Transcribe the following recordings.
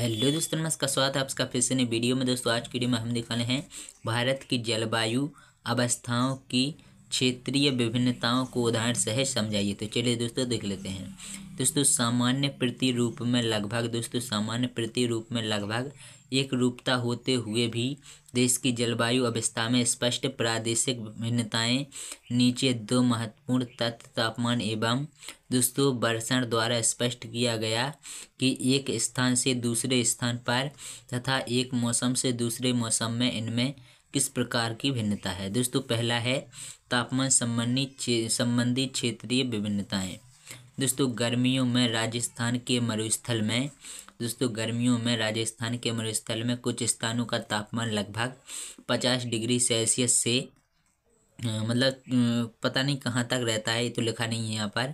hello दोस्तों नमस्कार स्वागत है आपका फिर से नई वीडियो में दोस्तों आज की वीडियो में हम दिखाने हैं भारत की जलवायु अवस्थाओं की क्षेत्रीय विभिन्नताओं को उदाहरण सहज समझाइए तो चलिए दोस्तों देख लेते हैं दोस्तों सामान्य प्रतिरूप में लगभग दोस्तों सामान्य प्रतिरूप में लगभग एक रूपता होते हुए भी देश की जलवायु अवस्था में स्पष्ट प्रादेशिक भिन्नताएं नीचे दो महत्वपूर्ण तत्व तापमान एवं दोस्तों वर्षण द्वारा स्पष्ट किया गया कि एक स्थान से दूसरे स्थान पर तथा एक मौसम से दूसरे मौसम में इनमें किस प्रकार की भिन्नता है दोस्तों पहला है तापमान संबंधी संबंधी क्षेत्रीय विभिन्नताएं दोस्तों गर्मियों में राजस्थान के मरुस्थल में दोस्तों गर्मियों में राजस्थान के मरुस्थल में कुछ स्थानों का तापमान लगभग पचास डिग्री सेल्सियस से मतलब पता नहीं कहाँ तक रहता है ये तो लिखा नहीं है यहाँ पर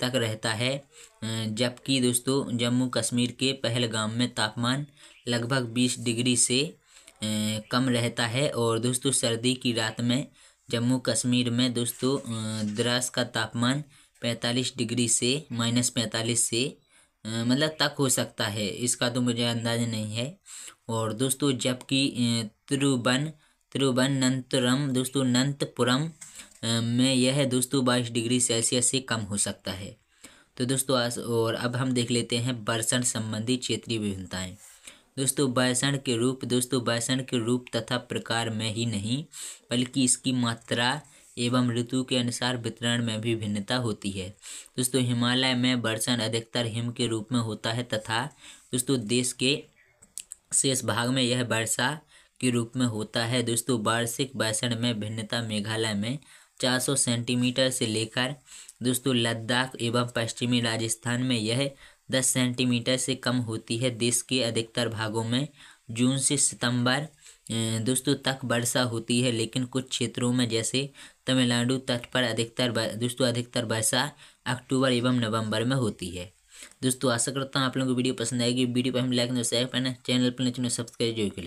तक रहता है जबकि दोस्तों जम्मू कश्मीर के पहलगाम में तापमान लगभग बीस डिग्री से कम रहता है और दोस्तों सर्दी की रात में जम्मू कश्मीर में दोस्तों द्रास का तापमान पैंतालीस डिग्री से माइनस पैंतालीस से मतलब तक हो सकता है इसका तो मुझे अंदाज़ा नहीं है और दोस्तों जबकि त्रिवन नंतरम दोस्तों नंतपुरम में यह दोस्तों बाईस डिग्री सेल्सियस से कम हो सकता है तो दोस्तों और अब हम देख लेते हैं बरसण संबंधी क्षेत्रीय विभिन्नताएँ दोस्तों बैसन के रूप दोस्तों बैसन के रूप तथा प्रकार में ही नहीं बल्कि इसकी मात्रा एवं ऋतु के अनुसार वितरण में भी भिन्नता होती है दोस्तों हिमालय में वर्षण अधिकतर हिम के रूप में होता है तथा दोस्तों देश के शेष भाग में यह वर्षा के रूप में होता है दोस्तों वार्षिक वर्षण में भिन्नता मेघालय में चार सेंटीमीटर से लेकर दोस्तों लद्दाख एवं पश्चिमी राजस्थान में यह दस सेंटीमीटर से कम होती है देश के अधिकतर भागों में जून से सितंबर दोस्तों तक वर्षा होती है लेकिन कुछ क्षेत्रों में जैसे तमिलनाडु तट पर अधिकतर दोस्तों अधिकतर वर्षा अक्टूबर एवं नवंबर में होती है दोस्तों आशा करता हूँ आप लोगों को वीडियो पसंद आएगी वीडियो पर हम लाइक शेयर करना चैनल पर नचना सब्सक्राइब जो